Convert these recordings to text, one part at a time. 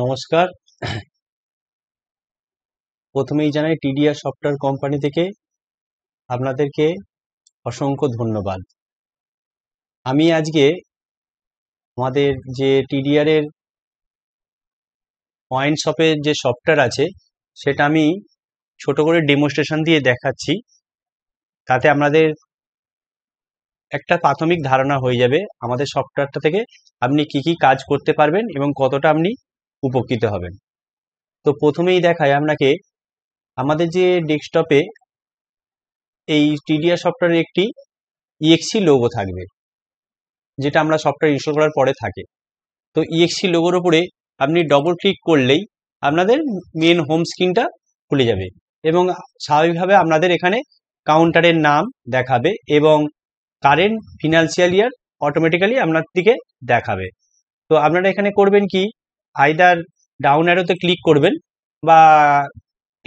নমস্কার প্রথমেই জানাই টিডিআর সফটওয়্যার কোম্পানি থেকে আপনাদেরকে অসংখ্য ধন্যবাদ আমি আজকে আমাদের যে টিডিআরের পয়েন্ট শপের যে সফটওয়্যার আছে সেটা আমি ছোট করে ডেমোস্ট্রেশন দিয়ে দেখাচ্ছি তাতে আপনাদের একটা প্রাথমিক ধারণা হয়ে যাবে আমাদের সফটওয়্যারটা থেকে আপনি কি কি কাজ করতে পারবেন এবং কতটা আপনি উপকৃত হবেন তো প্রথমেই দেখায় আপনাকে আমাদের যে ডেস্কটপে এই টিডিয়া সফটওয়্যারের একটি ইএক্সি লোগো থাকবে যেটা আমরা সফটওয়্যার ইনস্টল করার পরে থাকে তো ইএক্সি লোগোর ওপরে আপনি ডবল ক্লিক করলেই আপনাদের মেন হোম স্ক্রিনটা খুলে যাবে এবং স্বাভাবিকভাবে আপনাদের এখানে কাউন্টারের নাম দেখাবে এবং কারেন্ট ফিনান্সিয়াল ইয়ার অটোমেটিক্যালি আপনার দিকে দেখাবে তো আপনারা এখানে করবেন কি আইদার ডাউন অ্যারোতে ক্লিক করবেন বা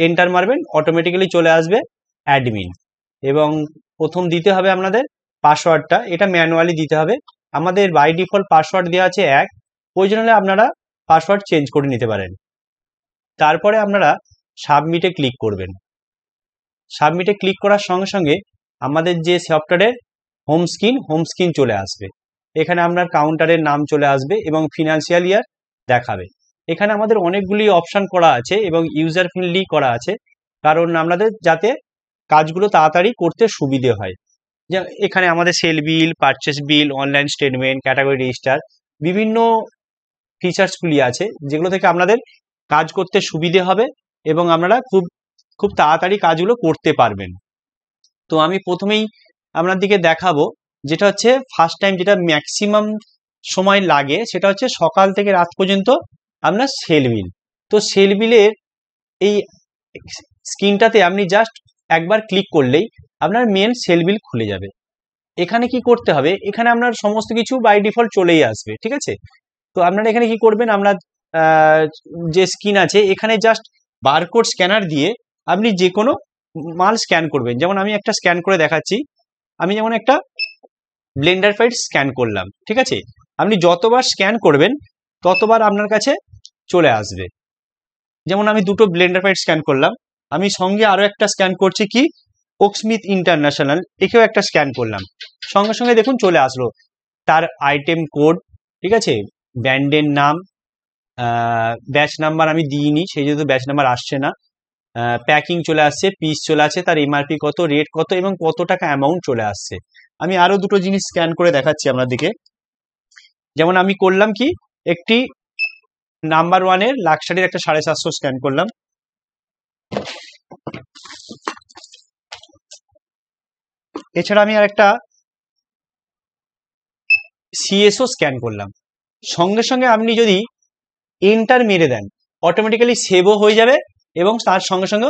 এন্টার মারবেন অটোমেটিক্যালি চলে আসবে অ্যাডমিন এবং প্রথম দিতে হবে আপনাদের পাসওয়ার্ডটা এটা ম্যানুয়ালি দিতে হবে আমাদের বাই ডিফল্ট পাসওয়ার্ড দেওয়া আছে এক প্রয়োজন হলে আপনারা পাসওয়ার্ড চেঞ্জ করে নিতে পারেন তারপরে আপনারা সাবমিটে ক্লিক করবেন সাবমিটে ক্লিক করার সঙ্গে সঙ্গে আমাদের যে সফটওয়্যারের হোম স্ক্রিন হোম স্ক্রিন চলে আসবে এখানে আপনার কাউন্টারের নাম চলে আসবে এবং ফিনান্সিয়াল ইয়ার দেখাবে এখানে আমাদের অনেকগুলি অপশান করা আছে এবং ইউজার ফ্রেন্ডলি করা আছে কারণ আমাদের যাতে কাজগুলো তাড়াতাড়ি করতে সুবিধে হয় এখানে আমাদের sale bill purchase bill online statement category register বিভিন্ন ফিচার্সগুলি আছে যেগুলো থেকে আপনাদের কাজ করতে সুবিধে হবে এবং আপনারা খুব খুব তাড়াতাড়ি কাজগুলো করতে পারবেন তো আমি প্রথমেই আপনার দিকে দেখাবো যেটা হচ্ছে ফার্স্ট টাইম যেটা ম্যাক্সিমাম সময় লাগে সেটা হচ্ছে সকাল থেকে রাত পর্যন্ত আপনার সেল তো সেল বিলের এই স্ক্রিনটাতে আপনি জাস্ট একবার ক্লিক করলেই আপনার মেন সেল বিল খুলে যাবে এখানে কি করতে হবে এখানে আপনার সমস্ত কিছু বাই ডিফল্ট চলেই আসবে ঠিক আছে তো আপনারা এখানে কি করবেন আপনার যে স্ক্রিন আছে এখানে জাস্ট বারকোড স্ক্যানার দিয়ে আপনি যে কোনো মাল স্ক্যান করবেন যেমন আমি একটা স্ক্যান করে দেখাচ্ছি আমি যেমন একটা ব্লেন্ডার ফাইট স্ক্যান করলাম ঠিক আছে আপনি যতবার স্ক্যান করবেন ততবার আপনার কাছে চলে আসবে যেমন আমি দুটো ব্লেন্ডার ফাইট স্ক্যান করলাম আমি সঙ্গে আরও একটা স্ক্যান করছি কি ওকসমিথ ইন্টারন্যাশনাল একেও একটা স্ক্যান করলাম সঙ্গে সঙ্গে দেখুন চলে আসলো তার আইটেম কোড ঠিক আছে ব্যান্ডের নাম ব্যাচ নাম্বার আমি দিইনি সেই যেহেতু ব্যাচ নাম্বার আসছে না প্যাকিং চলে আসছে পিস চলে আসছে তার এমআরপি কত রেট কত এবং কত টাকা অ্যামাউন্ট চলে আসছে আমি আরো দুটো জিনিস স্ক্যান করে দেখাচ্ছি আপনাদেরকে যেমন আমি করলাম কি একটি নাম্বার ওয়ানের লাক্সারির একটা সাড়ে সাতশো স্ক্যান করলাম এছাড়া আমি আর একটা সিএসও স্ক্যান করলাম সঙ্গে সঙ্গে আপনি যদি এন্টার মেরে দেন অটোমেটিক্যালি সেভও হয়ে যাবে এবং তার সঙ্গে সঙ্গে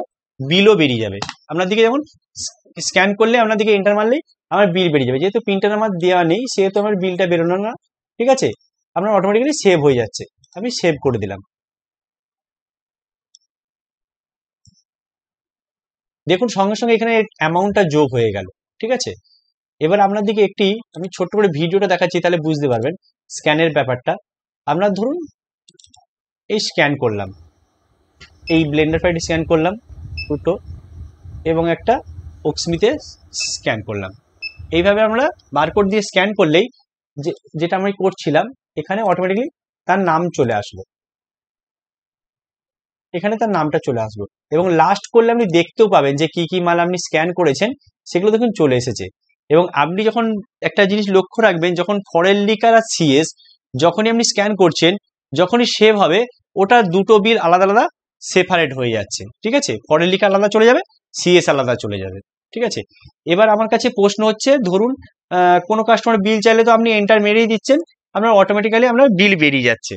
বিলও বেরিয়ে যাবে আপনার দিকে যেমন স্ক্যান করলে আপনার দিকে এন্টার মারলেই আমার বিল বেরিয়ে যাবে যেহেতু প্রিন্টার আমার দেওয়া নেই সেহেতু আমার বিলটা বেরোনো না ঠিক আছে আপনার অটোমেটিক্যালি সেভ হয়ে যাচ্ছে আমি সেভ করে দিলাম দেখুন সঙ্গে সঙ্গে এখানে অ্যামাউন্টটা যোগ হয়ে গেল ঠিক আছে এবার আপনার দিকে একটি আমি ছোট্ট করে ভিডিওটা দেখাচ্ছি তাহলে বুঝতে পারবেন স্ক্যানের ব্যাপারটা আপনার ধরুন এই স্ক্যান করলাম এই ব্লেন্ডার ফাইলটি স্ক্যান করলাম ফুটো এবং একটা অক্সমিতে স্ক্যান করলাম এইভাবে আমরা বারকোড দিয়ে স্ক্যান করলেই যে যেটা আমি করছিলাম এখানে অটোমেটিকলি তার নাম চলে আসলো এখানে তার নামটা চলে আসলো এবং লাস্ট করলে আপনি দেখতেও পাবেন যে কি কি মাল আপনি স্ক্যান করেছেন সেগুলো দেখুন চলে এসেছে এবং আপনি যখন একটা জিনিস লক্ষ্য রাখবেন যখন ফরেন লিকার আর সিএস যখনই আপনি স্ক্যান করছেন যখনই সেভ হবে ওটা দুটো বিল আলাদা আলাদা সেপারেট হয়ে যাচ্ছে ঠিক আছে ফরেন লিখে আলাদা চলে যাবে সিএস আলাদা চলে যাবে ঠিক আছে এবার আমার কাছে প্রশ্ন হচ্ছে ধরুন কোনো কাস্টমার বিল চাইলে তো আপনি এন্টার মেরেই দিচ্ছেন আপনার অটোমেটিক্যালি আপনার বিল বেরিয়ে যাচ্ছে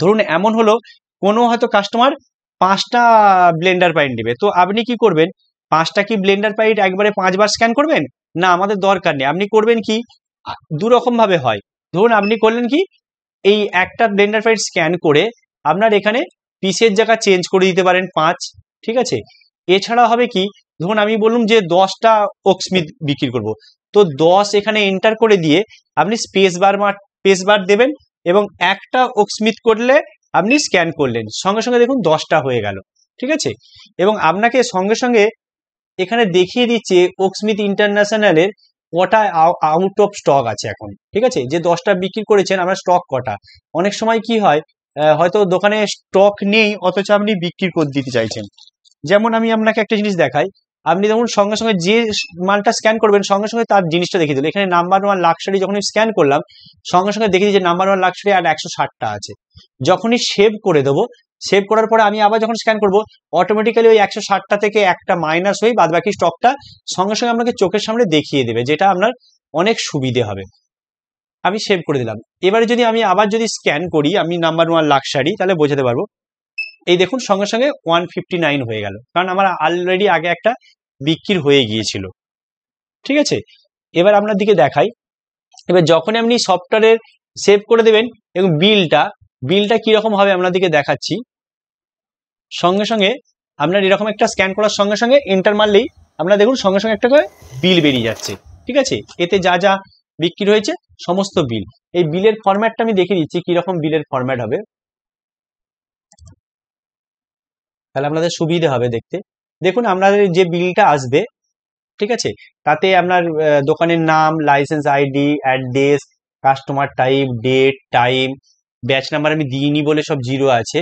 ধরুন এমন হলো কোনো হয়তো কাস্টমার পাঁচটা ব্লেন্ডার পাইট নেবে তো আপনি কি করবেন পাঁচটা কি ব্লেন্ডার পাইট একবারে পাঁচবার স্ক্যান করবেন না আমাদের দরকার নেই আপনি করবেন কি দুরকমভাবে হয় ধরুন আপনি করলেন কি এই একটা ব্লেন্ডার পাইট স্ক্যান করে আপনার এখানে পিসের জায়গা চেঞ্জ করে দিতে পারেন পাঁচ ঠিক আছে এছাড়া হবে কি ধরুন আমি বললাম যে দশটা ওকস্মিথ বিক্রি করব তো দশ এখানে এন্টার করে দিয়ে আপনি স্পেস বার স্পেস বার দেবেন এবং একটা ওকস্মিথ করলে আপনি স্ক্যান করলেন সঙ্গে সঙ্গে দেখুন দশটা হয়ে গেল ঠিক আছে এবং আপনাকে সঙ্গে সঙ্গে এখানে দেখিয়ে দিচ্ছে ওকস্মিথ ইন্টারন্যাশনালের কটা আউট অফ স্টক আছে এখন ঠিক আছে যে দশটা বিক্রি করেছেন আমরা স্টক কটা অনেক সময় কি হয় হয়তো দোকানে স্টক নেই অথচ আপনি বিক্রি করে দিতে চাইছেন যেমন আমি আপনাকে একটা জিনিস দেখাই আপনি যেমন সঙ্গে সঙ্গে যে মালটা স্ক্যান করবেন সঙ্গে সঙ্গে তার জিনিসটা দেখিয়ে দিল এখানে নাম্বার ওয়ান লাক্সারি যখন স্ক্যান করলাম সঙ্গে সঙ্গে দেখি যে নাম্বার ওয়ান লাক্সারি আর একশো ষাটটা আছে যখনই সেভ করে দেবো সেভ করার পরে আমি আবার যখন স্ক্যান করবো অটোমেটিক্যালি ওই একশো ষাটটা থেকে একটা মাইনাস হয়ে বাদবাকি স্টকটা সঙ্গে সঙ্গে আপনাকে চোখের সামনে দেখিয়ে দেবে যেটা আপনার অনেক সুবিধে হবে আমি সেভ করে দিলাম এবারে যদি আমি আবার যদি স্ক্যান করি আমি নাম্বার ওয়ান লাক্সারি তাহলে বোঝাতে পারবো এই দেখুন সঙ্গে সঙ্গে ওয়ান ফিফটি নাইন হয়ে গেল কারণ আমার অলরেডি আগে একটা বিক্রির হয়ে গিয়েছিল ঠিক আছে এবার আপনার দিকে দেখাই এবার যখন আপনি সফটওয়্যারের সেভ করে দেবেন এবং বিলটা বিলটা কীরকম হবে দিকে দেখাচ্ছি সঙ্গে সঙ্গে আপনার এরকম একটা স্ক্যান করার সঙ্গে সঙ্গে এন্টার মারলেই আপনার দেখুন সঙ্গে সঙ্গে একটা করে বিল বেরিয়ে যাচ্ছে ঠিক আছে এতে যা যা বিক্রি হয়েছে সমস্ত বিল এই বিলের ফর্ম্যাটটা আমি দেখে দিচ্ছি কিরকম বিলের ফর্ম্যাট হবে তাহলে আপনাদের সুবিধে হবে দেখতে দেখুন আপনাদের যে বিলটা আসবে ঠিক আছে তাতে আপনার দোকানের নাম license ID address customer type date time batch number আমি দিইনি বলে সব জিরো আছে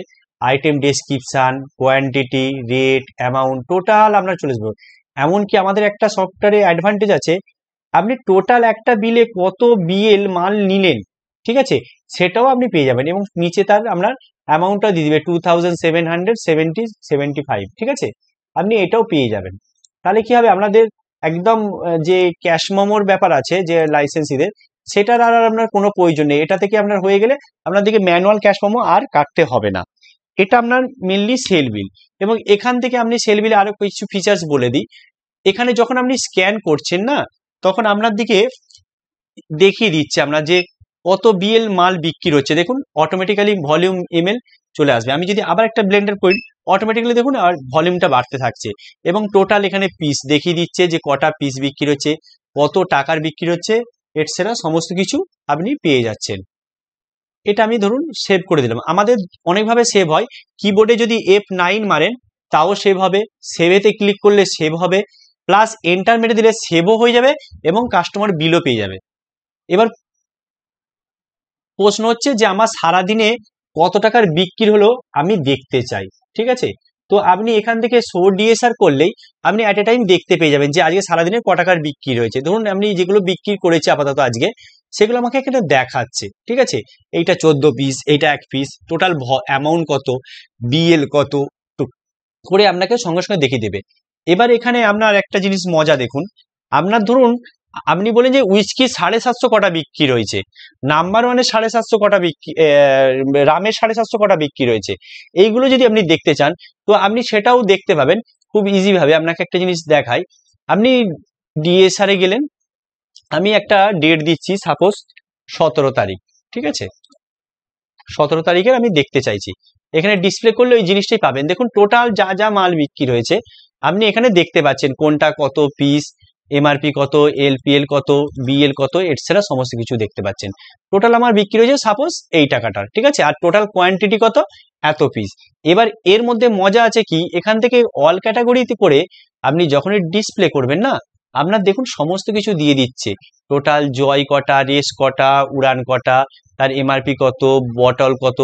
item description quantity rate amount total আপনার চলে আসবে এমনকি আমাদের একটা সফটওয়্যারে অ্যাডভান্টেজ আছে আপনি টোটাল একটা বিলে কত বিএল মাল নিলেন ঠিক আছে সেটাও আপনি পেয়ে যাবেন এবং নিচে তার আপনার অ্যামাউন্টটা দিয়ে দিবে two thousand seven hundred seventy seventy five ঠিক আছে আপনি এটাও পেয়ে যাবেন তাহলে কি হবে আপনাদের একদম যে ক্যাশ মোমোর ব্যাপার আছে যে লাইসেন্সিদের সেটার আর আপনার কোনো প্রয়োজন নেই এটা থেকে আপনার হয়ে গেলে আপনাদেরকে ম্যানুয়াল ক্যাশ মোমো আর কাটতে হবে না এটা আপনার মেনলি সেল বিল এবং এখান থেকে আপনি সেল বিলে আরো কিছু ফিচার্স বলে দিই এখানে যখন আপনি স্ক্যান করছেন না তখন আপনার দিকে দেখিয়ে দিচ্ছে আমরা যে কত বিএল মাল বিক্রি হচ্ছে দেখুন অটোমেটিক্যালি ভলিউম এমএল চলে আসবে আমি যদি আবার একটা ব্লেন্ডার করি অটোমেটিক্যালি দেখুন আর ভলিউমটা বাড়তে থাকছে এবং টোটাল এখানে পিস দেখিয়ে দিচ্ছে যে কটা পিস বিক্রি হচ্ছে কত টাকার বিক্রি হচ্ছে এটসেরা সমস্ত কিছু আপনি পেয়ে যাচ্ছেন এটা আমি ধরুন সেভ করে দিলাম আমাদের অনেকভাবে সেভ হয় কিবোর্ডে যদি এফ নাইন মারেন তাও সেভ হবে সেভেতে ক্লিক করলে সেভ হবে প্লাস এন্টার মেরে দিলে সেভও হয়ে যাবে এবং কাস্টমার বিলও পেয়ে যাবে এবার প্রশ্ন হচ্ছে যে আমার সারাদিনে কত টাকার বিক্রি হলো আমি দেখতে চাই ঠিক আছে তো আপনি এখান থেকে শো ডিএসআর করলেই আপনি অ্যাট এ টাইম দেখতে পেয়ে যাবেন যে আজকে সারাদিনে ক টাকার বিক্রি হয়েছে ধরুন আপনি যেগুলো বিক্রি করেছে আপাতত আজকে সেগুলো আমাকে এখানে দেখাচ্ছে ঠিক আছে এইটা চোদ্দ পিস এইটা এক পিস টোটাল অ্যামাউন্ট কত বিএল কত করে আপনাকে সঙ্গে সঙ্গে দেখিয়ে দেবে এবার এখানে আপনার একটা জিনিস মজা দেখুন আপনার ধরুন আপনি বলেন যে উইস্কি সাড়ে সাতশো কটা বিক্রি রয়েছে নাম্বার ওয়ানের সাড়ে সাতশো কটা বিক্রি রামের সাড়ে সাতশো কটা বিক্রি রয়েছে এইগুলো যদি আপনি দেখতে চান তো আপনি সেটাও দেখতে পাবেন খুব ইজিভাবে আপনাকে একটা জিনিস দেখাই আপনি ডিএসআরে গেলেন আমি একটা ডেট দিচ্ছি সাপোজ সতেরো তারিখ ঠিক আছে সতেরো তারিখের আমি দেখতে চাইছি এখানে ডিসপ্লে করলে ওই জিনিসটাই পাবেন দেখুন টোটাল যা যা মাল বিক্রি রয়েছে আপনি এখানে দেখতে পাচ্ছেন কোনটা কত পিস এমআরপি কত এলপিএল কত বিএল কত এটসেরা সমস্ত কিছু দেখতে পাচ্ছেন টোটাল আমার বিক্রি হয়েছে সাপোজ এই টাকাটার ঠিক আছে আর টোটাল কোয়ান্টিটি কত এত পিস এবার এর মধ্যে মজা আছে কি এখান থেকে অল ক্যাটাগরিতে করে আপনি যখনই ডিসপ্লে করবেন না আপনার দেখুন সমস্ত কিছু দিয়ে দিচ্ছে টোটাল জয় কটা রেস কটা উড়ান কটা তার এমআরপি কত বটল কত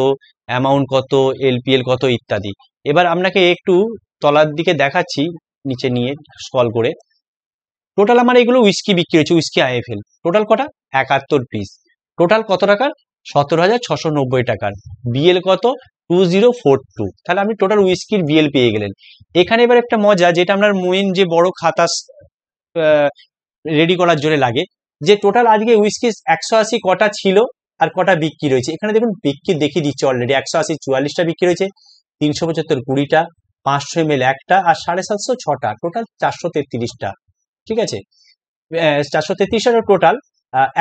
অ্যামাউন্ট কত এলপিএল কত ইত্যাদি এবার আপনাকে একটু তলার দিকে দেখাচ্ছি নিচে নিয়ে স্কল করে টোটাল আমার এগুলো উইস্কি বিক্রি হয়েছে উইস্কি আইএফএল টোটাল কটা একাত্তর পিস টোটাল কত টাকার সতেরো হাজার ছশো নব্বই টাকার বিএল কত টু জিরো ফোর টু তাহলে আপনি টোটাল উইস্কির বিএল পেয়ে গেলেন এখানে এবার একটা মজা যেটা আপনার মেন যে বড় খাতা রেডি করার জন্য লাগে যে টোটাল আজকে উইস্কি একশো আশি কটা ছিল আর কটা বিক্রি রয়েছে এখানে দেখুন বিক্রি দেখিয়ে দিচ্ছে অলরেডি একশো আশি চুয়াল্লিশটা বিক্রি রয়েছে তিনশো পঁচাত্তর কুড়িটা পাঁচশো এম একটা আর সাড়ে সাতশো ছটা টোটাল চারশো তেত্রিশটা ঠিক আছে চারশো তেত্রিশটা টোটাল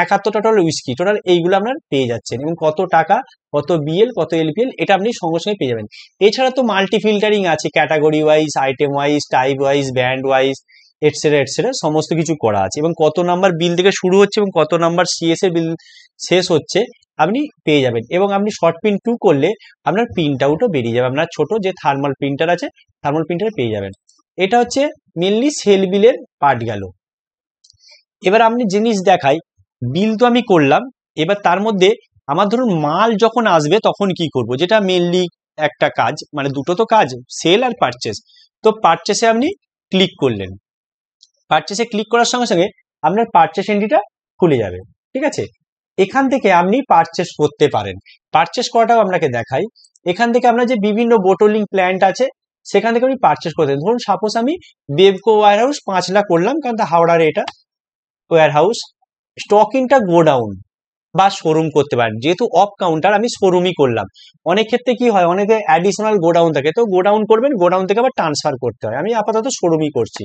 একাত্তরটা টোটাল উইস্কি টোটাল এইগুলো আপনার পেয়ে যাচ্ছেন এবং কত টাকা কত বিএল কত এলপিএল এটা আপনি সঙ্গে সঙ্গে পেয়ে যাবেন এছাড়া তো মাল্টি ফিল্টারিং আছে category wise item wise type wise brand wise etcetera etcetera সমস্ত কিছু করা আছে এবং কত নাম্বার বিল থেকে শুরু হচ্ছে এবং কত নাম্বার সিএস এর বিল শেষ হচ্ছে আপনি পেয়ে যাবেন এবং আপনি শর্ট পিন টু করলে আপনার প্রিন্ট আউটও বেরিয়ে যাবে আপনার ছোট যে থার্মাল প্রিন্টার আছে থার্মাল প্রিন্টার পেয়ে যাবেন এটা হচ্ছে মেনলি সেল বিলের পার্ট গেল এবার আপনি জিনিস দেখাই বিল তো আমি করলাম এবার তার মধ্যে আমার ধরুন মাল যখন আসবে তখন কি করব যেটা মেনলি একটা কাজ মানে দুটো তো কাজ সেল আর পারচেস তো পারচেসে আপনি ক্লিক করলেন পারচেসে ক্লিক করার সঙ্গে সঙ্গে আপনার পারচেস এন্ট্রিটা খুলে যাবে ঠিক আছে এখান থেকে আপনি পারচেস করতে পারেন পারচেস করাটাও আপনাকে দেখাই এখান থেকে আপনার যে বিভিন্ন বোটলিং প্ল্যান্ট আছে সেখান থেকে আপনি পারচেস করতে ধরুন সাপোজ আমি বেবকো ওয়ার হাউস পাঁচ লাখ করলাম কারণ তা হাওড়ার এটা ওয়ার হাউস স্টকিংটা গোডাউন বা শোরুম করতে পারেন যেহেতু অফ কাউন্টার আমি শোরুমই করলাম অনেক ক্ষেত্রে কি হয় অনেকে অ্যাডিশনাল গোডাউন থাকে তো গোডাউন করবেন গোডাউন থেকে আবার ট্রান্সফার করতে হয় আমি আপাতত শোরুমই করছি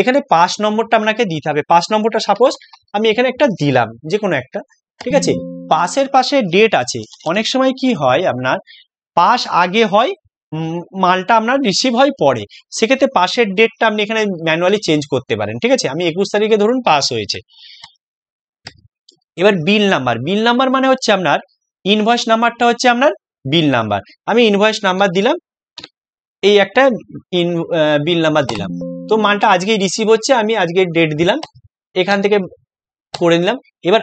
এখানে পাঁচ নম্বরটা আপনাকে দিতে হবে পাঁচ নম্বরটা সাপোজ আমি এখানে একটা দিলাম যে কোনো একটা ঠিক আছে পাশের পাশে ডেট আছে অনেক সময় কি হয় আপনার পাস আগে হয় মালটা আপনার রিসিভ হয় পরে সেক্ষেত্রে পাশের ডেটটা আপনি এখানে ম্যানুয়ালি চেঞ্জ করতে পারেন ঠিক আছে আমি একুশ তারিখে ধরুন পাস হয়েছে এবার বিল নাম্বার বিল নাম্বার মানে হচ্ছে আপনার ইনভয়েস নাম্বারটা হচ্ছে আপনার বিল নাম্বার আমি ইনভয়েস নাম্বার দিলাম এই একটা ইন বিল নাম্বার দিলাম তো মালটা আজকেই রিসিভ হচ্ছে আমি আজকে ডেট দিলাম এখান থেকে করে নিলাম এবার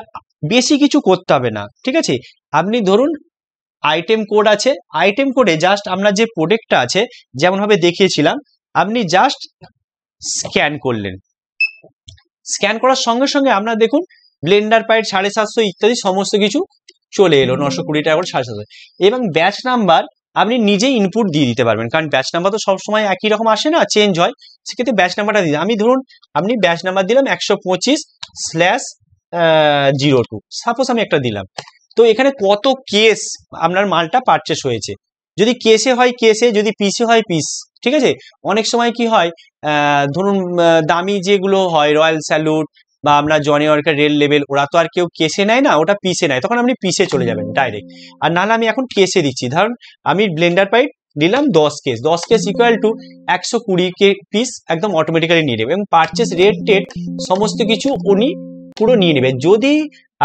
বেশি কিছু করতে হবে না ঠিক আছে আপনি ধরুন আইটেম কোড আছে আইটেম কোডে জাস্ট আমরা যে প্রোডেক্টটা আছে যেমনভাবে দেখিয়েছিলাম আপনি জাস্ট স্ক্যান করলেন স্ক্যান করার সঙ্গে সঙ্গে আপনার দেখুন ব্লেন্ডার পাইট সাড়ে সাতশো ইত্যাদি সমস্ত কিছু চলে এলো নশো কুড়ি টাকা করে সাড়ে সাতশো এবং ব্যাচ নাম্বার আপনি নিজেই ইনপুট দিয়ে দিতে পারবেন কারণ ব্যাচ নাম্বার তো সবসময় একই রকম আসে না চেঞ্জ হয় সেক্ষেত্রে ব্যাচ নাম্বারটা দিয়ে আমি ধরুন আপনি ব্যাচ নাম্বার দিলাম একশো পঁচিশ স্ল্যাশ জিরো টু সাপোজ আমি একটা দিলাম তো এখানে কত কেস আপনার মালটা পারচেস হয়েছে যদি কেসে হয় কেসে যদি পিসে হয় পিস ঠিক আছে অনেক সময় কি হয় ধরুন দামি যেগুলো হয় রয়্যাল স্যালুট বা আপনার জনি ওয়ার্কার রেল লেভেল ওরা তো আর কেউ কেসে নেয় না ওটা পিসে নেয় তখন আপনি পিসে চলে যাবেন ডাইরেক্ট আর নাহলে আমি এখন কেসে দিচ্ছি ধরুন আমি ব্লেন্ডার পাইপ নিলাম দশ কেস দশ কেস ইকুয়াল টু একশো কুড়ি কে পিস একদম অটোমেটিক্যালি নিয়ে নেবে এবং পারচেস রেট টেট সমস্ত কিছু উনি পুরো নিয়ে নেবে যদি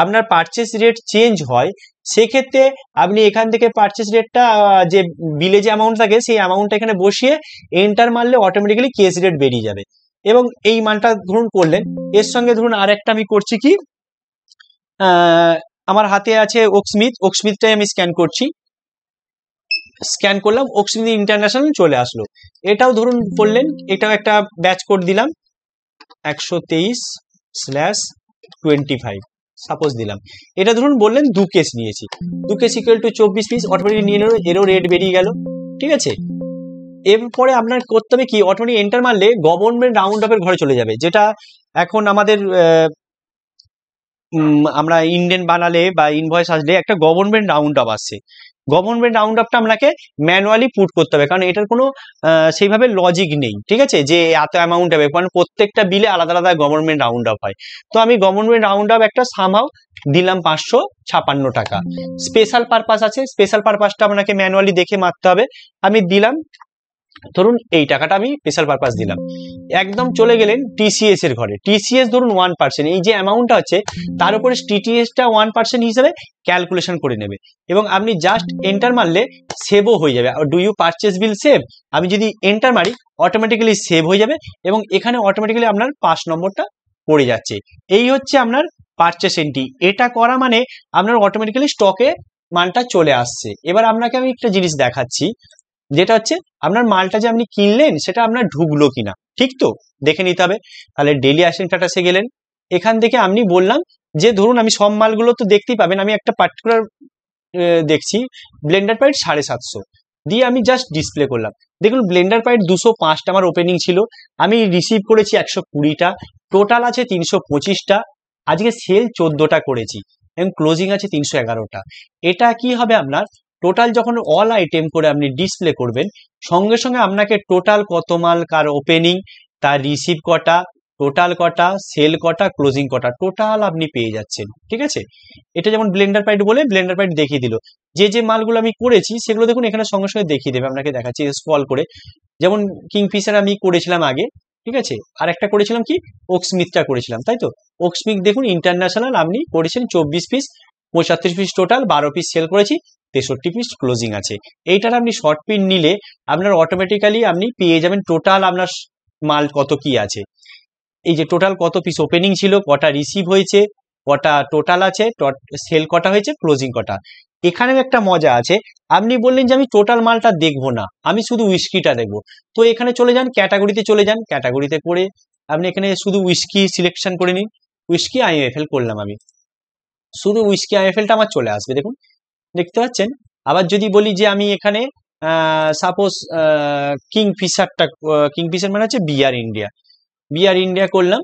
আপনার পারচেস রেট চেঞ্জ হয় সেক্ষেত্রে আপনি এখান থেকে পারচেস রেটটা যে বিলে যে অ্যামাউন্ট থাকে সেই অ্যামাউন্টটা এখানে বসিয়ে এন্টার মারলে অটোমেটিক্যালি কেস রেট বেরিয়ে যাবে এবং এই মানটা ধরুন করলেন এর সঙ্গে ধরুন আর একটা আমি করছি কি আমার হাতে আছে ওকস্মিথ ওকস্মিথটাই আমি স্ক্যান করছি স্ক্যান করলাম অক্সিজেন ইন্টারন্যাশনাল চলে আসলো এটাও ধরুন বললেন এটাও একটা ব্যাচ কোড দিলাম একশো তেইশ স্ল্যাশ টোয়েন্টি ফাইভ সাপোজ দিলাম এটা ধরুন বললেন দু কেস নিয়েছি দু কেস ইকুয়াল টু চব্বিশ পিস অটোমেটিক নিয়ে নিল এরও রেট বেরিয়ে গেল ঠিক আছে এরপরে আপনার করতে হবে কি অটোমেটিক এন্টার মারলে গভর্নমেন্ট রাউন্ড আপের ঘরে চলে যাবে যেটা এখন আমাদের আমরা ইন্ডিয়ান বানালে বা ইনভয়েস আসলে একটা গভর্নমেন্ট রাউন্ড আপ আসছে গভর্নমেন্ট রাউন্ড আপটা আপনাকে ম্যানুয়ালি পুট করতে হবে কারণ এটার কোনো সেইভাবে লজিক নেই ঠিক আছে যে এত অ্যামাউন্ট হবে কারণ মানে প্রত্যেকটা বিলে আলাদা আলাদা গভর্নমেন্ট রাউন্ড আপ হয় তো আমি গভর্নমেন্ট রাউন্ড আপ একটা সামহাও দিলাম পাঁচশো ছাপান্ন টাকা স্পেশাল পারপাস আছে স্পেশাল পারপাসটা আপনাকে ম্যানুয়ালি দেখে মারতে হবে আমি দিলাম ধরুন এই টাকাটা আমি স্পেশাল পারপাস দিলাম একদম চলে গেলেন টিসিএস এর ঘরে টিসিএস ধরুন ওয়ান পার্সেন্ট এই যে অ্যামাউন্ট আছে তার উপরে টিটিএসটা ওয়ান পার্সেন্ট হিসেবে ক্যালকুলেশন করে নেবে এবং আপনি জাস্ট এন্টার মারলে সেভও হয়ে যাবে do you purchase bill save আমি যদি এন্টার মারি অটোমেটিক্যালি সেভ হয়ে যাবে এবং এখানে অটোমেটিক্যালি আপনার পাঁচ নম্বরটা পড়ে যাচ্ছে এই হচ্ছে আপনার পারচেস এন্ট্রি এটা করা মানে আপনার অটোমেটিক্যালি স্টকে মানটা চলে আসছে এবার আপনাকে আমি একটা জিনিস দেখাচ্ছি যেটা হচ্ছে আপনার মালটা যে আপনি কিনলেন সেটা আপনার ঢুকলো কিনা ঠিক তো দেখে নিতে হবে তাহলে ডেলি আসেন স্ট্যাটাসে গেলেন এখান থেকে আপনি বললাম যে ধরুন আমি সব মালগুলো তো দেখতেই পাবেন আমি একটা পার্টিকুলার দেখছি ব্লেন্ডার পাইট সাড়ে সাতশো দিয়ে আমি জাস্ট ডিসপ্লে করলাম দেখুন ব্লেন্ডার পাইট দুশো পাঁচটা আমার ওপেনিং ছিল আমি রিসিভ করেছি একশো কুড়িটা টোটাল আছে তিনশো পঁচিশটা আজকে সেল চোদ্দোটা করেছি এবং ক্লোজিং আছে তিনশো এগারোটা এটা কি হবে আপনার টোটাল যখন অল আইটেম করে আপনি ডিসপ্লে করবেন সঙ্গে সঙ্গে আপনাকে টোটাল কত মাল কার ওপেনিং তার রিসিভ কটা টোটাল কটা সেল কটা ক্লোজিং কটা টোটাল আপনি পেয়ে যাচ্ছেন ঠিক আছে এটা যেমন ব্লেন্ডার পাইট বলে ব্লেন্ডার প্যাড দেখিয়ে দিল যে যে মালগুলো আমি করেছি সেগুলো দেখুন এখানে সঙ্গে সঙ্গে দেখিয়ে দেবে আপনাকে দেখাচ্ছি স্ক্রল করে যেমন কিংফিশার আমি করেছিলাম আগে ঠিক আছে আর একটা করেছিলাম কি ওকস্মিথটা করেছিলাম তাই তো ওকস্মিথ দেখুন ইন্টারন্যাশনাল আপনি করেছেন চব্বিশ পিস পঁচাত্তর পিস টোটাল বারো পিস সেল করেছি তেষট্টি পিস ক্লোজিং আছে এইটার আপনি শর্ট পিন নিলে আপনার অটোমেটিক্যালি আপনি পেয়ে যাবেন টোটাল আপনার মাল কত কি আছে এই যে টোটাল কত পিস ওপেনিং ছিল কটা রিসিভ হয়েছে কটা টোটাল আছে সেল কটা হয়েছে ক্লোজিং কটা এখানে একটা মজা আছে আপনি বললেন যে আমি টোটাল মালটা দেখবো না আমি শুধু উইস্কিটা দেখবো তো এখানে চলে যান ক্যাটাগরিতে চলে যান ক্যাটাগরিতে করে আপনি এখানে শুধু উইস্কি সিলেকশন করে নিন উইস্কি আইএফএল করলাম আমি শুধু উইস্কি আইএফএলটা আমার চলে আসবে দেখুন দেখতে পাচ্ছেন আবার যদি বলি যে আমি এখানে সাপোজ কিং ফিশারটা কিং ফিশার মানে হচ্ছে বিয়ার ইন্ডিয়া বিয়ার ইন্ডিয়া করলাম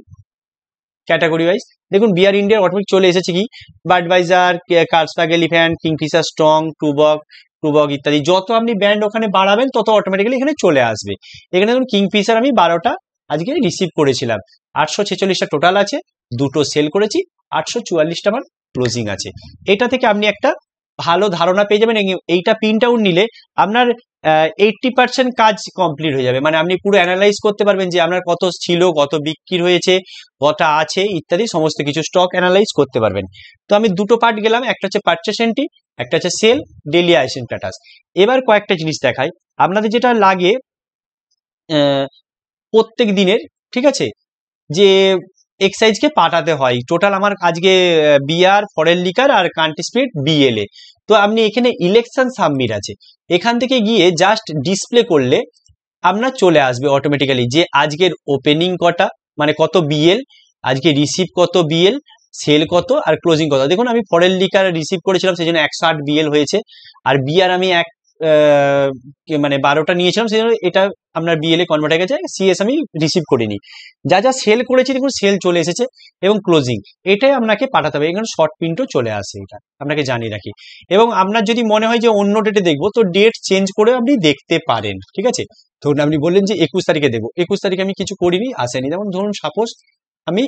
ক্যাটাগরি ওয়াইজ দেখুন বিয়ার ইন্ডিয়ার অটোমেটিক চলে এসেছে কি Budweiser Carlsberg Elephant Kingfisher strong Tuborg Tuborg ইত্যাদি যত আপনি ব্র্যান্ড ওখানে বাড়াবেন তত অটোমেটিক্যালি এখানে চলে আসবে এখানে ধরুন কিংফিশার আমি বারোটা আজকে রিসিভ করেছিলাম আটশো ছেচল্লিশটা টোটাল আছে দুটো সেল করেছি আটশো চুয়াল্লিশটা আমার ক্লোজিং আছে এটা থেকে আপনি একটা ভালো ধারণা পেয়ে যাবেন এইটা প্রিন্ট আউট নিলে আপনার এইটটি পার্সেন্ট কাজ কমপ্লিট হয়ে যাবে মানে আপনি পুরো অ্যানালাইজ করতে পারবেন যে আপনার কত ছিল কত বিক্রি হয়েছে কটা আছে ইত্যাদি সমস্ত কিছু স্টক অ্যানালাইজ করতে পারবেন তো আমি দুটো পার্ট গেলাম একটা হচ্ছে পার্চেস এন্ট্রি একটা হচ্ছে সেল ডেলি আইসেন প্যাটাস এবার কয়েকটা জিনিস দেখাই আপনাদের যেটা লাগে প্রত্যেক দিনের ঠিক আছে যে এক্সাইজকে পাঠাতে হয় টোটাল আমার আজকে বিআর ফরেন লিকার আর কান্ট্রি স্পিড বিএলএ তো আপনি এখানে ইলেকশন সাবমিট আছে এখান থেকে গিয়ে জাস্ট ডিসপ্লে করলে আপনার চলে আসবে অটোমেটিক্যালি যে আজকের ওপেনিং কটা মানে কত বিএল আজকে রিসিভ কত বিএল সেল কত আর ক্লোজিং কত দেখুন আমি ফরেন লিকার রিসিভ করেছিলাম সেই জন্য একশো আট বিএল হয়েছে আর বিআর আমি এক মানে বারোটা নিয়েছিলাম সেই এটা আপনার বিএলএ কনভার্ট হয়ে গেছে সিএস আমি রিসিভ করিনি যা যা সেল করেছি দেখুন সেল চলে এসেছে এবং ক্লোজিং এটাই আপনাকে পাঠাতে হবে এখানে শর্ট প্রিন্টও চলে আসে এটা আপনাকে জানিয়ে রাখি এবং আপনার যদি মনে হয় যে অন্য ডেটে দেখবো তো ডেট চেঞ্জ করে আপনি দেখতে পারেন ঠিক আছে ধরুন আপনি বললেন যে একুশ তারিখে দেখবো একুশ তারিখে আমি কিছু করিনি আসেনি যেমন ধরুন সাপোজ আমি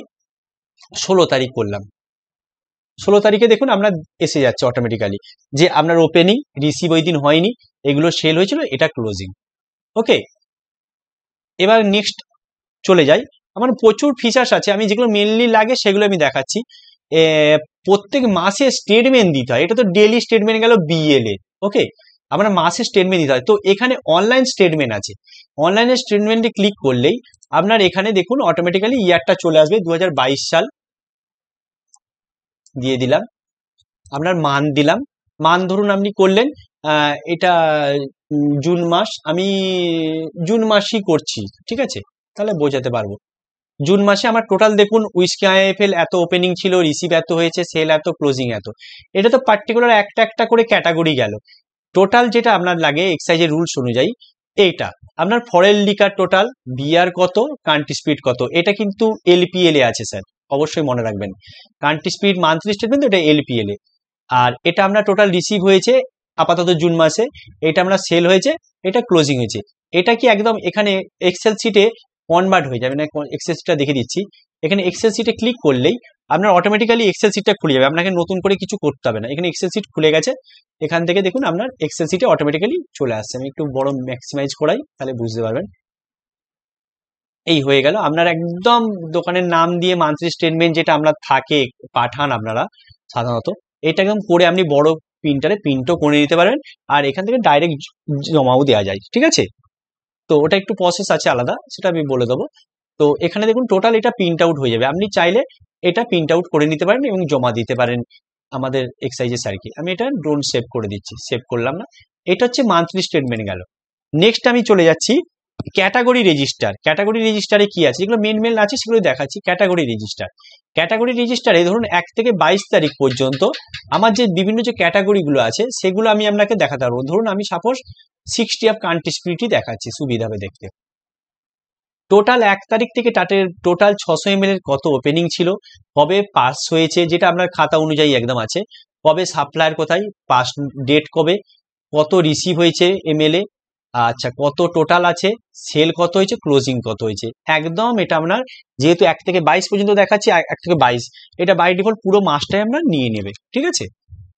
ষোলো তারিখ করলাম ষোলো তারিখে দেখুন আমরা এসে যাচ্ছে অটোমেটিক্যালি যে আপনার ওপেনিং রিসিভ ওই দিন হয়নি এগুলো সেল হয়েছিল এটা ক্লোজিং ওকে এবার নেক্সট চলে যাই আমার প্রচুর ফিচার্স আছে আমি যেগুলো মেনলি লাগে সেগুলো আমি দেখাচ্ছি প্রত্যেক মাসে স্টেটমেন্ট দিতে হয় এটা তো ডেলি স্টেটমেন্ট গেল বিএলএ ওকে আমরা মাসে স্টেটমেন্ট দিতে হয় তো এখানে অনলাইন স্টেটমেন্ট আছে অনলাইনে স্টেটমেন্টে ক্লিক করলেই আপনার এখানে দেখুন অটোমেটিক্যালি ইয়ারটা চলে আসবে দু সাল দিয়ে দিলাম আপনার মান দিলাম মান ধরুন আপনি করলেন এটা জুন মাস আমি জুন মাসই করছি ঠিক আছে তাহলে বোঝাতে পারবো জুন মাসে আমার টোটাল দেখুন উইস্কি আইএফএল এত ওপেনিং ছিল রিসিভ এত হয়েছে সেল এত ক্লোজিং এত এটা তো পার্টিকুলার একটা একটা করে ক্যাটাগরি গেল টোটাল যেটা আপনার লাগে এক্সাইজের রুলস অনুযায়ী এইটা আপনার ফরেন লিকার টোটাল বিয়ার কত কান্ট্রি স্পিড কত এটা কিন্তু এলপিএলে আছে স্যার অবশ্যই মনে রাখবেন কান্ট্রি স্পিড মান্থলি স্টেটমেন্ট এটা এ আর এটা আমরা টোটাল রিসিভ হয়েছে আপাতত জুন মাসে এটা আমরা সেল হয়েছে এটা ক্লোজিং হয়েছে এটা কি একদম এখানে এক্সেল সিটে কনভার্ট হয়ে যাবে না এক্সেল সিটটা দেখে দিচ্ছি এখানে এক্সেল সিটে ক্লিক করলেই আপনার অটোমেটিক্যালি এক্সেল সিটটা খুলে যাবে আপনাকে নতুন করে কিছু করতে হবে না এখানে এক্সেল সিট খুলে গেছে এখান থেকে দেখুন আপনার এক্সেল সিটে অটোমেটিক্যালি চলে আসছে আমি একটু বড় ম্যাক্সিমাইজ করাই তাহলে বুঝতে পারবেন এই হয়ে গেল আপনার একদম দোকানের নাম দিয়ে মান্থলি স্টেটমেন্ট যেটা আমরা থাকে পাঠান আপনারা সাধারণত এটা একদম করে আপনি বড় প্রিন্টারে প্রিন্টও করে নিতে পারেন আর এখান থেকে ডাইরেক্ট জমাও দেওয়া যায় ঠিক আছে তো ওটা একটু প্রসেস আছে আলাদা সেটা আমি বলে দেবো তো এখানে দেখুন টোটাল এটা প্রিন্ট আউট হয়ে যাবে আপনি চাইলে এটা প্রিন্ট আউট করে নিতে পারেন এবং জমা দিতে পারেন আমাদের এক্সাইজেস আর আমি এটা ড্রোন সেভ করে দিচ্ছি সেভ করলাম না এটা হচ্ছে মান্থলি স্টেটমেন্ট গেল নেক্সট আমি চলে যাচ্ছি ক্যাটাগরি রেজিস্টার ক্যাটাগরি রেজিস্টারে কি আছে যেগুলো মেন মেন আছে সেগুলো দেখাচ্ছি ক্যাটাগরি রেজিস্টার ক্যাটাগরি রেজিস্টারে ধরুন এক থেকে বাইশ তারিখ পর্যন্ত আমার যে বিভিন্ন যে ক্যাটাগরিগুলো আছে সেগুলো আমি আপনাকে দেখাতে পারবো ধরুন আমি সাপোজ সিক্সটি অফ কান্ট্রিসপিটি দেখাচ্ছি সুবিধা হবে দেখতে টোটাল এক তারিখ থেকে টাটের টোটাল ছশো এম এর কত ওপেনিং ছিল কবে পাস হয়েছে যেটা আপনার খাতা অনুযায়ী একদম আছে কবে সাপ্লায়ার কোথায় পাস ডেট কবে কত রিসিভ হয়েছে এমএলএ আচ্ছা কত টোটাল আছে সেল কত হয়েছে ক্লোজিং কত হয়েছে একদম এটা আপনার যেহেতু এক থেকে বাইশ পর্যন্ত দেখাচ্ছি এক থেকে বাইশ এটা বাই ডিফল্ট পুরো মাসটাই আপনার নিয়ে নেবে ঠিক আছে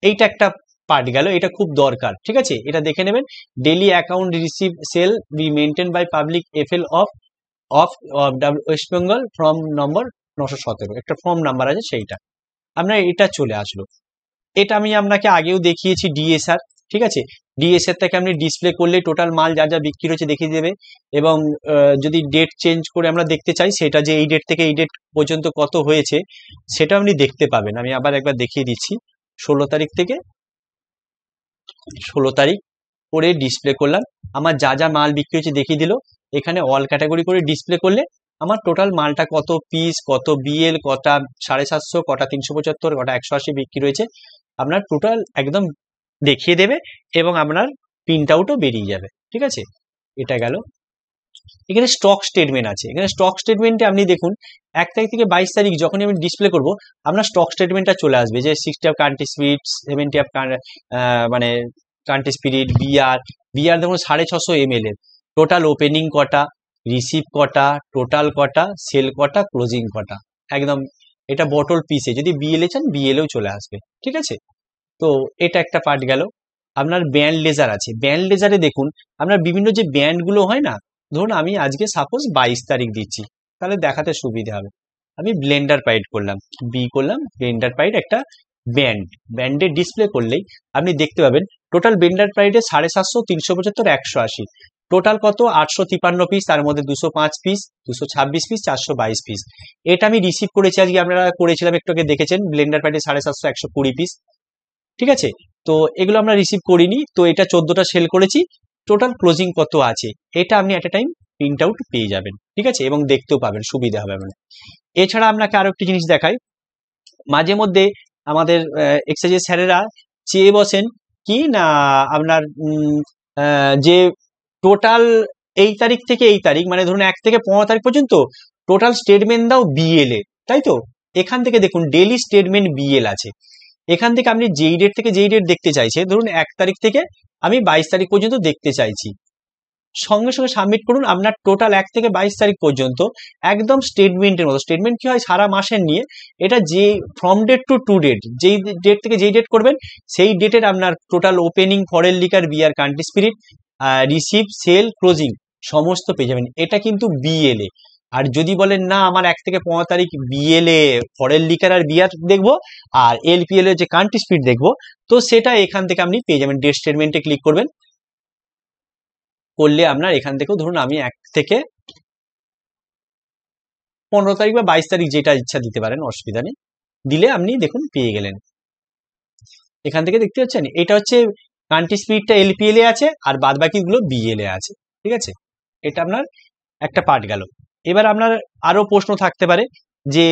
এইটা একটা পার্ট গেল এটা খুব দরকার ঠিক আছে এটা দেখে নেবেন daily account receive sale be maintain by public FL off off West Bengal form number নশো সতেরো একটা ফর্ম নাম্বার আছে সেইটা আপনার এটা চলে আসলো এটা আমি আপনাকে আগেও দেখিয়েছি ডিএসআর ঠিক আছে ডিএস এর থেকে আপনি ডিসপ্লে করলে টোটাল মাল যা যা বিক্রি হয়েছে দেখিয়ে দেবে এবং যদি ডেট চেঞ্জ করে আমরা দেখতে চাই সেটা যে এই ডেট থেকে এই ডেট পর্যন্ত কত হয়েছে সেটা আপনি দেখতে পাবেন আমি আবার একবার দেখিয়ে দিচ্ছি ষোলো তারিখ থেকে ষোলো তারিখ করে ডিসপ্লে করলাম আমার যা যা মাল বিক্রি হয়েছে দেখিয়ে দিল এখানে অল ক্যাটাগরি করে ডিসপ্লে করলে আমার টোটাল মালটা কত পিস কত বিএল কটা সাড়ে সাতশো কটা তিনশো পঁচাত্তর কটা একশো আশি বিক্রি রয়েছে আপনার টোটাল একদম দেখিয়ে দেবে এবং আপনার প্রিন্ট আউটও বেরিয়ে যাবে ঠিক আছে এটা গেল এখানে স্টক স্টেটমেন্ট আছে এখানে স্টক স্টেটমেন্টে আপনি দেখুন এক তারিখ থেকে বাইশ তারিখ যখনই আমি ডিসপ্লে করব আপনার স্টক স্টেটমেন্টটা চলে আসবে যে sixty off country spirit seventy off মানে কান্ট্রি স্পিরিট বিআর বিআর দেখুন সাড়ে ছশো এম এর টোটাল ওপেনিং কটা রিসিভ কটা টোটাল কটা সেল কটা ক্লোজিং কটা একদম এটা বটল পিসে যদি বিএলএ চান বিএলএও চলে আসবে ঠিক আছে তো এটা একটা পার্ট গেল আপনার ব্যান্ড লেজার আছে ব্যান্ড লেজারে দেখুন আপনার বিভিন্ন যে ব্যান্ডগুলো হয় না ধরুন আমি আজকে সাপোজ বাইশ তারিখ দিচ্ছি তাহলে দেখাতে সুবিধা হবে আমি ব্লেন্ডার পাইট করলাম বি করলাম ব্লেন্ডার পাইট একটা ব্যান্ড ব্যান্ডে ডিসপ্লে করলেই আপনি দেখতে পাবেন টোটাল ব্লেন্ডার প্রাইডে সাড়ে সাতশো তিনশো পঁচাত্তর একশো আশি টোটাল কত আটশো তিপান্ন পিস তার মধ্যে দুশো পাঁচ পিস দুশো ছাব্বিশ পিস চারশো বাইশ পিস এটা আমি রিসিভ করেছি আজকে আপনারা করেছিলাম একটু আগে দেখেছেন ব্লেন্ডার পাইটে সাড়ে সাতশো একশো কুড়ি পিস ঠিক আছে তো এগুলো আমরা রিসিভ করিনি তো এটা চোদ্দটা সেল করেছি টোটাল ক্লোজিং কত আছে এটা আপনি at a time print out পেয়ে যাবেন ঠিক আছে এবং দেখতেও পাবেন সুবিধা হবে মানে এছাড়া আপনাকে আরো একটি জিনিস দেখাই মাঝে মধ্যে আমাদের এক্সারসাইজের স্যারেরা চেয়ে বসেন কি না আপনার যে টোটাল এই তারিখ থেকে এই তারিখ মানে ধরুন এক থেকে পনেরো তারিখ পর্যন্ত টোটাল স্টেটমেন্ট দাও বিএল এ তাই তো এখান থেকে দেখুন ডেলি স্টেটমেন্ট বিএল আছে এখান থেকে আপনি যেই ডেট থেকে যেই ডেট দেখতে চাইছে ধরুন এক তারিখ থেকে আমি বাইশ তারিখ পর্যন্ত দেখতে চাইছি সঙ্গে সঙ্গে সাবমিট করুন আপনার টোটাল এক থেকে বাইশ তারিখ পর্যন্ত একদম স্টেটমেন্টের মতো স্টেটমেন্ট কি হয় সারা মাসের নিয়ে এটা যে from date to to date যেই ডেট থেকে যেই ডেট করবেন সেই ডেটের আপনার total opening foreign liquor beer country spirit receive sale closing সমস্ত পেয়ে যাবেন এটা কিন্তু বিএলএ আর যদি বলেন না আমার এক থেকে পনেরো তারিখ বিএলএ ফরেন লিকার আর বিআর দেখবো আর এলপিএল এর যে কান্ট্রি স্পিড দেখবো তো সেটা এখান থেকে আপনি পেয়ে যাবেন ডেট স্টেটমেন্টে ক্লিক করবেন করলে আপনার এখান থেকেও ধরুন আমি এক থেকে পনেরো তারিখ বা বাইশ তারিখ যেটা ইচ্ছা দিতে পারেন অসুবিধা নেই দিলে আপনি দেখুন পেয়ে গেলেন এখান থেকে দেখতে পাচ্ছেন এটা হচ্ছে কান্ট্রি স্পিডটা এলপিএল এ আছে আর বাদ বাকিগুলো এ আছে ঠিক আছে এটা আপনার একটা পার্ট গেল এবার আপনার আরো প্রশ্ন থাকতে পারে যে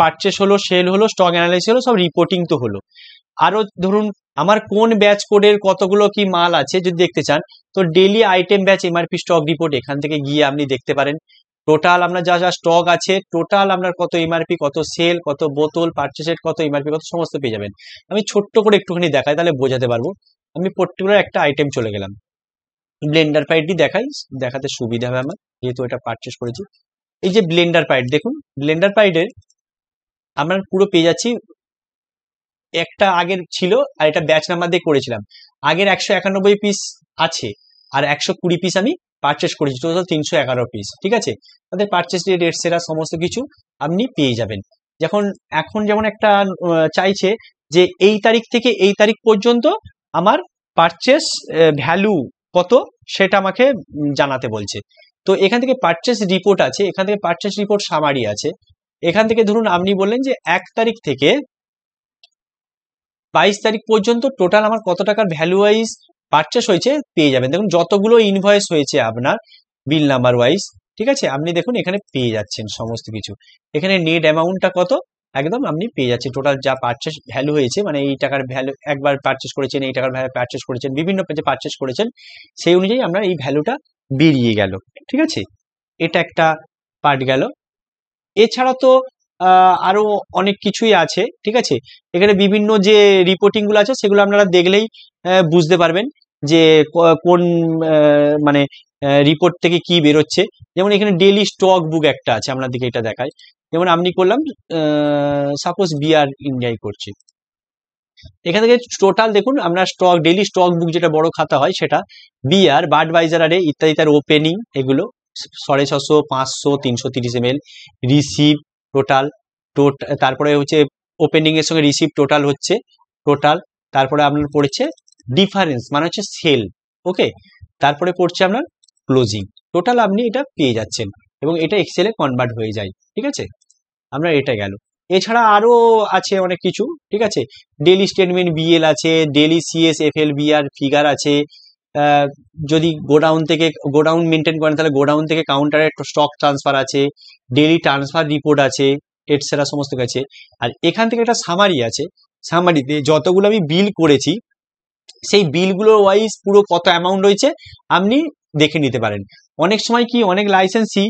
পারচেস হলো সেল হলো স্টক অ্যানালাইসিস হলো সব রিপোর্টিং তো হলো আরো ধরুন আমার কোন ব্যাচ কোডের কতগুলো কি মাল আছে যদি দেখতে চান তো daily item batch MRP stock report এখান থেকে গিয়ে আপনি দেখতে পারেন টোটাল আপনার যা যা স্টক আছে টোটাল আপনার কত এমআরপি কত সেল কত বোতল পার্চেসের কত এমআরপি কত সমস্ত পেয়ে যাবেন আমি ছোট্ট করে একটুখানি দেখাই তাহলে বোঝাতে পারবো আমি পর্টিকুলার একটা আইটেম চলে গেলাম ব্লেন্ডার প্যাডটি দেখাই দেখাতে সুবিধা হবে আমার যেহেতু এটা পারচেস করেছি এই যে ব্লেন্ডার প্যাড দেখুন ব্লেন্ডার প্যাডের আমরা পুরো পেয়ে যাচ্ছি একটা আগের ছিল আর এটা ব্যাচ নাম্বার দিয়ে করেছিলাম আগের একশো একানব্বই পিস আছে আর একশো কুড়ি পিস আমি পারচেস করেছি টোটাল তিনশো এগারো পিস ঠিক আছে তাদের পারচেস রেট সেরা সমস্ত কিছু আপনি পেয়ে যাবেন যখন এখন যেমন একটা চাইছে যে এই তারিখ থেকে এই তারিখ পর্যন্ত আমার পারচেস ভ্যালু কত সেটা আমাকে জানাতে বলছে তো এখান থেকে পারচেস রিপোর্ট আছে এখান থেকে পারচেস রিপোর্ট সামারি আছে এখান থেকে ধরুন আপনি বললেন যে এক তারিখ থেকে বাইশ তারিখ পর্যন্ত টোটাল আমার কত টাকার ভ্যালু ওয়াইজ পারচেস হয়েছে পেয়ে যাবেন দেখুন যতগুলো ইনভয়েস হয়েছে আপনার বিল নাম্বার ওয়াইজ ঠিক আছে আপনি দেখুন এখানে পেয়ে যাচ্ছেন সমস্ত কিছু এখানে নেট অ্যামাউন্টটা কত একদম আপনি পেয়ে যাচ্ছেন টোটাল যা পারচেস ভ্যালু হয়েছে মানে এই টাকার ভ্যালু একবার পারচেস করেছেন এই টাকার ভ্যালু পারচেস করেছেন বিভিন্ন পেজে পারচেস করেছেন সেই অনুযায়ী আমরা এই ভ্যালুটা বেরিয়ে গেল ঠিক আছে এটা একটা পার্ট গেল এছাড়া তো আরও অনেক কিছুই আছে ঠিক আছে এখানে বিভিন্ন যে রিপোর্টিংগুলো আছে সেগুলো আপনারা দেখলেই বুঝতে পারবেন যে কোন মানে রিপোর্ট থেকে কি বেরোচ্ছে যেমন এখানে ডেলি স্টক বুক একটা আছে আপনার দিকে এটা দেখায় যেমন আপনি করলাম সাপোজ বিআর ইনজয় করছি এখান থেকে টোটাল দেখুন আমরা স্টক ডেলি স্টক বুক যেটা বড় খাতা হয় সেটা বিআর আরে ইত্যাদি তার ওপেনিং এগুলো সাড়ে ছশো পাঁচশো তিনশো তিরিশ এম এল রিসিভ টোটাল তারপরে হচ্ছে ওপেনিং এর সঙ্গে রিসিভ টোটাল হচ্ছে টোটাল তারপরে আপনার পড়েছে ডিফারেন্স মানে হচ্ছে সেল ওকে তারপরে পড়ছে আপনার ক্লোজিং টোটাল আপনি এটা পেয়ে যাচ্ছেন এবং এটা এক্সেলে কনভার্ট হয়ে যায় ঠিক আছে আমরা এটা গেল এছাড়া আরও আছে অনেক কিছু ঠিক আছে ডেলি স্টেটমেন্ট বিএল আছে daily CS F L BR figure আছে যদি গোডাউন থেকে গোডাউন মেনটেন করেন তাহলে গোডাউন থেকে কাউন্টারে স্টক ট্রান্সফার আছে ডেলি ট্রান্সফার রিপোর্ট আছে এটসেরা সমস্ত কাছে আর এখান থেকে একটা সামারি আছে সামারিতে যতগুলো আমি বিল করেছি সেই বিলগুলো ওয়াইজ পুরো কত অ্যামাউন্ট রয়েছে আপনি দেখে নিতে পারেন অনেক সময় কি অনেক লাইসেন্সই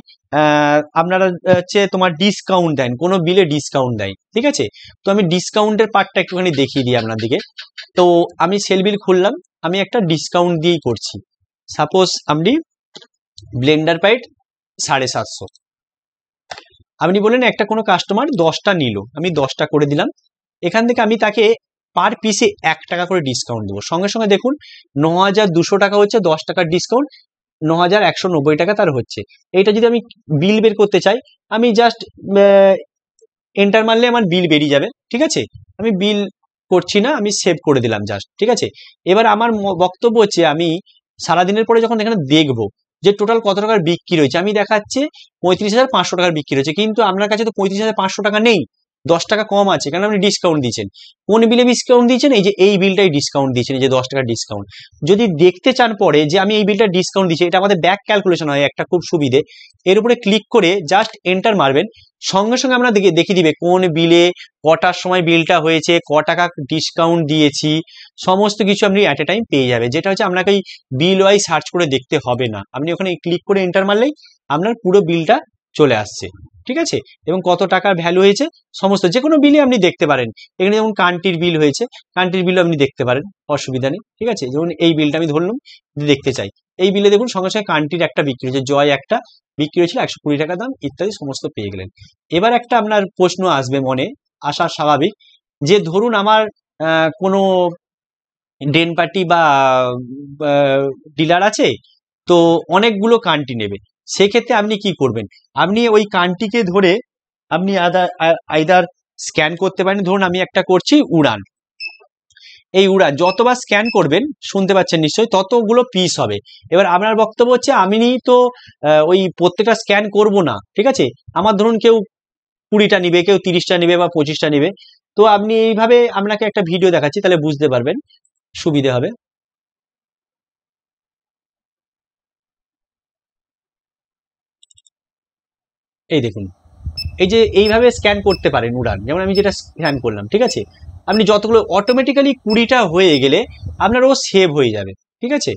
আপনারা হচ্ছে তোমার ডিসকাউন্ট দেন কোনো বিলে ডিসকাউন্ট দেয় ঠিক আছে তো আমি ডিসকাউন্টের পার্টটা একটুখানি দেখিয়ে দিই আপনাদেরকে তো আমি সেল বিল খুললাম আমি একটা ডিসকাউন্ট দিয়েই করছি সাপোজ আপনি ব্লেন্ডার পাইট সাড়ে সাতশো আপনি বলেন একটা কোনো কাস্টমার দশটা নিল আমি দশটা করে দিলাম এখান থেকে আমি তাকে পার পিসে এক টাকা করে ডিসকাউন্ট দেবো সঙ্গে সঙ্গে দেখুন ন হাজার দুশো টাকা হচ্ছে দশ টাকার ডিসকাউন্ট ন হাজার একশো নব্বই টাকা তার হচ্ছে এটা যদি আমি বিল বের করতে চাই আমি জাস্ট এন্টার মারলে আমার বিল বেরিয়ে যাবে ঠিক আছে আমি বিল করছি না আমি সেভ করে দিলাম জাস্ট ঠিক আছে এবার আমার বক্তব্য হচ্ছে আমি সারাদিনের পরে যখন এখানে দেখবো যে টোটাল কত টাকার বিক্রি রয়েছে আমি দেখাচ্ছে পঁয়ত্রিশ হাজার পাঁচশো টাকার বিক্রি রয়েছে কিন্তু আপনার কাছে তো পঁয়ত্রিশ হাজার পাঁচশো টাকা নেই দশ টাকা কম আছে কারণ আপনি ডিসকাউন্ট দিচ্ছেন কোন বিলে ডিসকাউন্ট দিচ্ছেন এই যে এই বিলটাই ডিসকাউন্ট দিচ্ছেন এই যে দশ টাকা ডিসকাউন্ট যদি দেখতে চান পরে যে আমি এই বিলটা ডিসকাউন্ট দিচ্ছি এটা আমাদের ব্যাক ক্যালকুলেশন হয় একটা খুব সুবিধে এর উপরে ক্লিক করে জাস্ট এন্টার মারবেন সঙ্গে সঙ্গে আমরা দেখে দেখিয়ে দিবে কোন বিলে কটার সময় বিলটা হয়েছে ক টাকা ডিসকাউন্ট দিয়েছি সমস্ত কিছু আপনি অ্যাট এ টাইম পেয়ে যাবে যেটা হচ্ছে আপনাকে ওই বিল ওয়াই সার্চ করে দেখতে হবে না আপনি ওখানে ক্লিক করে এন্টার মারলেই আপনার পুরো বিলটা চলে আসছে ঠিক আছে এবং কত টাকার ভ্যালু হয়েছে সমস্ত যে কোনো বিলই আপনি দেখতে পারেন এখানে যেমন কান্ট্রির বিল হয়েছে কান্ট্রির বিলও আপনি দেখতে পারেন অসুবিধা নেই ঠিক আছে যেমন এই বিলটা আমি ধরলাম দেখতে চাই এই বিলে দেখুন সঙ্গে সঙ্গে কান্ট্রির একটা বিক্রি হয়েছে জয় একটা বিক্রি হয়েছিল একশো কুড়ি টাকা দাম ইত্যাদি সমস্ত পেয়ে গেলেন এবার একটা আপনার প্রশ্ন আসবে মনে আসা স্বাভাবিক যে ধরুন আমার কোনো ডেন পার্টি বা ডিলার আছে তো অনেকগুলো কান্টি নেবে সেক্ষেত্রে আপনি কি করবেন আপনি ওই কানটিকে ধরে আপনি আইদার স্ক্যান করতে পারেন ধরুন আমি একটা করছি উড়ান এই উড়ান যতবার স্ক্যান করবেন শুনতে পাচ্ছেন নিশ্চয়ই ততগুলো পিস হবে এবার আপনার বক্তব্য হচ্ছে আমি তো ওই প্রত্যেকটা স্ক্যান করব না ঠিক আছে আমার ধরুন কেউ কুড়িটা নিবে কেউ তিরিশটা নিবে বা পঁচিশটা নিবে তো আপনি এইভাবে আপনাকে একটা ভিডিও দেখাচ্ছি তাহলে বুঝতে পারবেন সুবিধে হবে এই দেখুন এই যে এইভাবে স্ক্যান করতে পারেন উড়ান যেমন আমি যেটা স্ক্যান করলাম ঠিক আছে আপনি যতগুলো অটোমেটিক্যালি কুড়িটা হয়ে গেলে আপনার ও সেভ হয়ে যাবে ঠিক আছে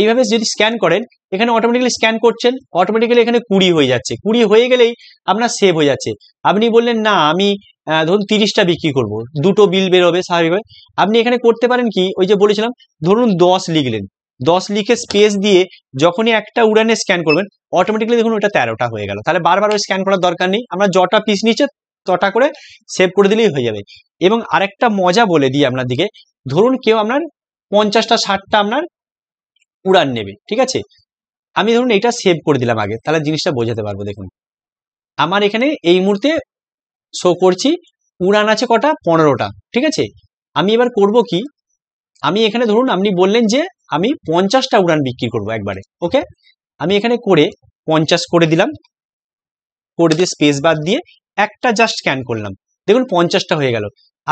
এইভাবে যদি স্ক্যান করেন এখানে অটোমেটিক্যালি স্ক্যান করছেন অটোমেটিক্যালি এখানে কুড়ি হয়ে যাচ্ছে কুড়ি হয়ে গেলেই আপনার সেভ হয়ে যাচ্ছে আপনি বললেন না আমি ধরুন তিরিশটা বিক্রি করব দুটো বিল বেরোবে স্বাভাবিকভাবে আপনি এখানে করতে পারেন কি ওই যে বলেছিলাম ধরুন দশ লিখলেন দশ লিখে স্পেস দিয়ে যখনই একটা উড়ানে স্ক্যান করবেন অটোমেটিকলি দেখুন ওটা তেরোটা হয়ে গেল তাহলে বারবার ওই স্ক্যান করার দরকার নেই আমরা যটা পিস নিচ্ছে তটা করে সেভ করে দিলেই হয়ে যাবে এবং আরেকটা মজা বলে দিই আপনার দিকে ধরুন কেউ আপনার পঞ্চাশটা ষাটটা আপনার উড়ান নেবে ঠিক আছে আমি ধরুন এটা সেভ করে দিলাম আগে তাহলে জিনিসটা বোঝাতে পারবো দেখুন আমার এখানে এই মুহূর্তে শো করছি উড়ান আছে কটা পনেরোটা ঠিক আছে আমি এবার করব কি আমি এখানে ধরুন আপনি বললেন যে আমি পঞ্চাশটা উড়ান বিক্রি করব একবারে ওকে আমি এখানে করে পঞ্চাশ করে দিলাম করে দিয়ে স্পেস বাদ দিয়ে একটা জাস্ট স্ক্যান করলাম দেখুন পঞ্চাশটা হয়ে গেল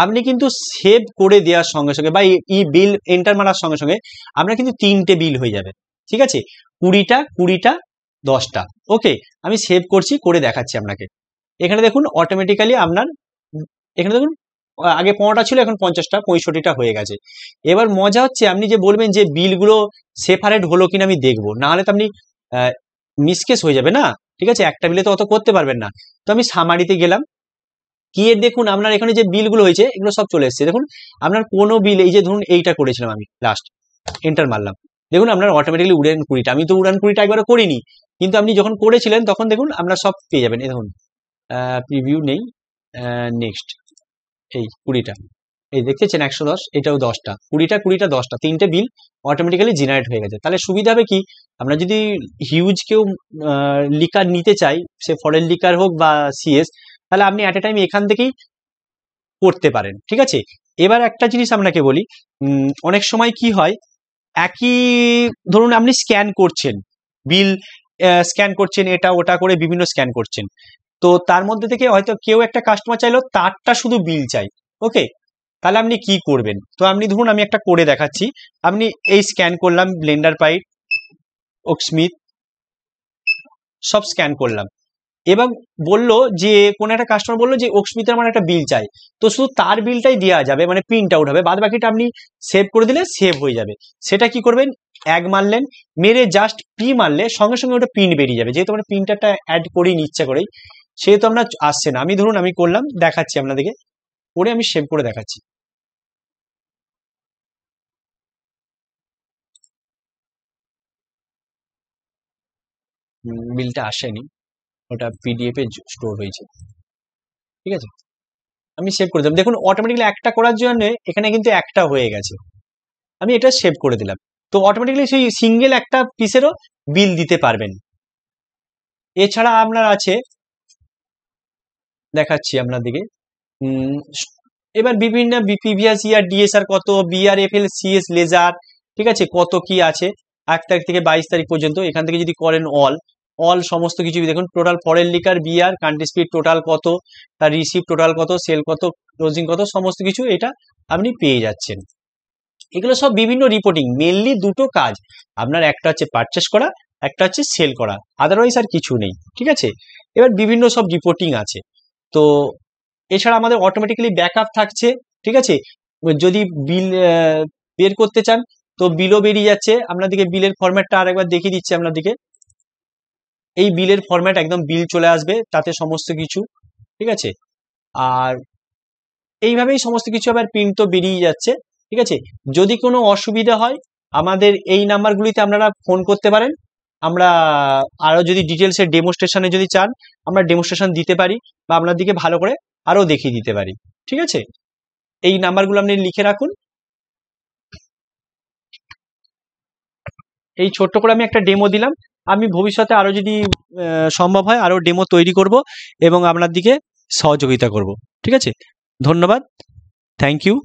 আপনি কিন্তু সেভ করে দেওয়ার সঙ্গে সঙ্গে বা ই বিল এন্টার মারার সঙ্গে সঙ্গে আপনার কিন্তু তিনটে বিল হয়ে যাবে ঠিক আছে কুড়িটা কুড়িটা দশটা ওকে আমি সেভ করছি করে দেখাচ্ছি আপনাকে এখানে দেখুন অটোমেটিক্যালি আপনার এখানে দেখুন আগে পনেরোটা ছিল এখন পঞ্চাশটা পঁয়ষট্টিটা হয়ে গেছে এবার মজা হচ্ছে আপনি যে বলবেন যে বিলগুলো সেপারেট হলো কিনা আমি দেখবো নাহলে তো আপনি মিসকেস হয়ে যাবে না ঠিক আছে একটা বিলে তো অত করতে পারবেন না তো আমি সামারিতে গেলাম গিয়ে দেখুন আপনার এখানে যে বিলগুলো হয়েছে এগুলো সব চলে এসছে দেখুন আপনার কোনো বিল এই যে ধরুন এইটা করেছিলাম আমি লাস্ট এন্টার মারলাম দেখুন আপনার অটোমেটিকলি উড়ান কুড়িটা আমি তো উড়ান কুড়িটা একবারও করিনি কিন্তু আপনি যখন করেছিলেন তখন দেখুন আপনার সব পেয়ে যাবেন এ দেখুন প্রিভিউ নেই নেক্সট এই কুড়িটা এই দেখতেছেন একশো দশ এটাও দশটা কুড়িটা কুড়িটা দশটা তিনটে বিল অটোমেটিক্যালি জেনারেট হয়ে গেছে তাহলে সুবিধা হবে কি আমরা যদি হিউজ কেউ লিকার নিতে চাই সে ফরেন লিকার হোক বা সিএস তাহলে আপনি অ্যাট এ টাইম এখান থেকেই করতে পারেন ঠিক আছে এবার একটা জিনিস আপনাকে বলি অনেক সময় কি হয় একই ধরুন আপনি স্ক্যান করছেন বিল স্ক্যান করছেন এটা ওটা করে বিভিন্ন স্ক্যান করছেন তো তার মধ্যে থেকে হয়তো কেউ একটা কাস্টমার চাইলো তারটা শুধু বিল চাই ওকে তাহলে আপনি কি করবেন তো আপনি ধরুন আমি একটা করে দেখাচ্ছি আপনি এই স্ক্যান করলাম ব্লেন্ডার পাইট ওকস্মিথ সব স্ক্যান করলাম এবং বলল যে কোন একটা কাস্টমার বললো যে ওকস্মিথের আমার একটা বিল মানে চাই তো শুধু তার বিলটাই দেওয়া যাবে মানে প্রিন্ট আউট হবে বাদ বাকিটা আপনি সেভ করে দিলে সেভ হয়ে যাবে সেটা কি করবেন এক মারলেন মেরে জাস্ট পি মারলে সঙ্গে সঙ্গে ওটা প্রিন্ট বেরিয়ে যাবে যেহেতু আমরা প্রিন্টারটা অ্যাড করি ইচ্ছা করেই সেহেতু আমরা আসছে না আমি ধরুন আমি করলাম দেখাচ্ছি আপনাদেরকে করে আমি সেভ করে দেখাচ্ছি বিলটা আসেনি ওটা পিডিএফে স্টোর হয়েছে ঠিক আছে আমি সেভ করে দিলাম দেখুন অটোমেটিক্যালি একটা করার জন্য এখানে কিন্তু একটা হয়ে গেছে আমি এটা সেভ করে দিলাম তো অটোমেটিক্যালি সেই সিঙ্গেল একটা পিসেরও বিল দিতে পারবেন এছাড়া আপনার আছে দেখাচ্ছি আপনাদেরকে এবার বিভিন্ন প্রিভিয়াস ডিএসআর কত বিআরএফএল সিএস লেজার ঠিক আছে কত কি আছে এক তারিখ থেকে বাইশ তারিখ পর্যন্ত এখান থেকে যদি করেন অল অল সমস্ত কিছু দেখুন total foreign liquor BR country spirit total কত তার রিসিভ টোটাল কত সেল কত ক্লোজিং কত সমস্ত কিছু এটা আপনি পেয়ে যাচ্ছেন এগুলো সব বিভিন্ন রিপোর্টিং মেনলি দুটো কাজ আপনার একটা হচ্ছে পারচেস করা একটা হচ্ছে সেল করা আদারওয়াইজ আর কিছু নেই ঠিক আছে এবার বিভিন্ন সব রিপোর্টিং আছে তো এছাড়া আমাদের অটোমেটিক্যালি ব্যাকআপ থাকছে ঠিক আছে যদি বিল বের করতে চান তো বিলও বেরিয়ে যাচ্ছে আপনাদেরকে বিলের ফরম্যাটটা আরেকবার দেখিয়ে দিচ্ছি আপনাদেরকে এই বিলের ফরম্যাট একদম বিল চলে আসবে তাতে সমস্ত কিছু ঠিক আছে আর এইভাবেই সমস্ত কিছু আবার প্রিন্ট তো বেরিয়ে যাচ্ছে ঠিক আছে যদি কোনো অসুবিধা হয় আমাদের এই নাম্বারগুলিতে আপনারা ফোন করতে পারেন আমরা আরও যদি ডিটেলসের ডেমোস্ট্রেশনে যদি চান আমরা ডেমোস্ট্রেশন দিতে পারি বা আপনার দিকে ভালো করে আরও দেখিয়ে দিতে পারি ঠিক আছে এই নাম্বারগুলো আপনি লিখে রাখুন এই ছোট্ট করে আমি একটা ডেমো দিলাম আমি ভবিষ্যতে আরও যদি সম্ভব হয় আরও ডেমো তৈরি করব এবং আপনার দিকে সহযোগিতা করব ঠিক আছে ধন্যবাদ থ্যাংক ইউ